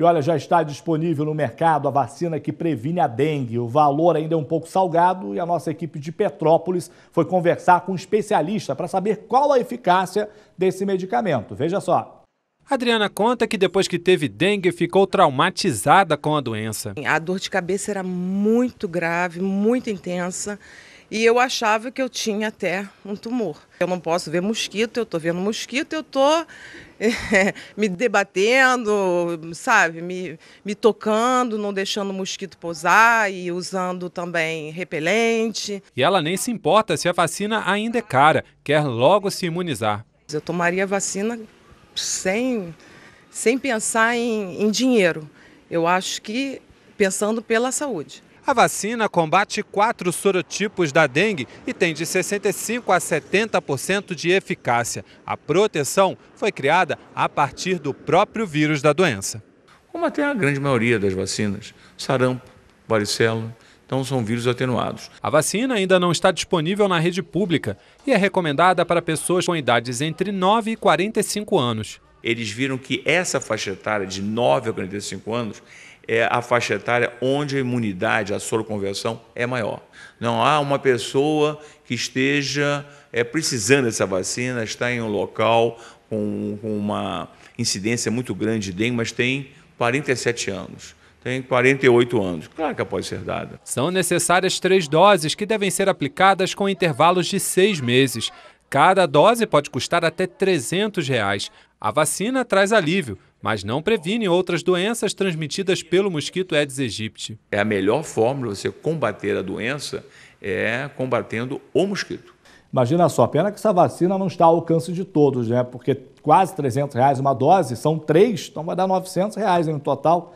E olha, já está disponível no mercado a vacina que previne a dengue. O valor ainda é um pouco salgado e a nossa equipe de Petrópolis foi conversar com um especialista para saber qual a eficácia desse medicamento. Veja só. Adriana conta que depois que teve dengue ficou traumatizada com a doença. A dor de cabeça era muito grave, muito intensa. E eu achava que eu tinha até um tumor. Eu não posso ver mosquito, eu estou vendo mosquito, eu estou me debatendo, sabe? Me, me tocando, não deixando o mosquito pousar e usando também repelente. E ela nem se importa se a vacina ainda é cara, quer logo se imunizar. Eu tomaria a vacina sem, sem pensar em, em dinheiro. Eu acho que pensando pela saúde. A vacina combate quatro sorotipos da dengue e tem de 65 a 70% de eficácia. A proteção foi criada a partir do próprio vírus da doença. Como até a grande maioria das vacinas, sarampo, varicela, então são vírus atenuados. A vacina ainda não está disponível na rede pública e é recomendada para pessoas com idades entre 9 e 45 anos. Eles viram que essa faixa etária de 9 a 45 anos é a faixa etária onde a imunidade, a soroconversão é maior. Não há uma pessoa que esteja é, precisando dessa vacina, está em um local com, com uma incidência muito grande de dengue, mas tem 47 anos tem 48 anos. Claro que pode ser dada. São necessárias três doses que devem ser aplicadas com intervalos de seis meses. Cada dose pode custar até 300 reais. A vacina traz alívio mas não previne outras doenças transmitidas pelo mosquito Aedes aegypti. É a melhor forma de você combater a doença é combatendo o mosquito. Imagina só, pena que essa vacina não está ao alcance de todos, né? Porque quase 300 reais uma dose, são três, então vai dar 900 reais no total.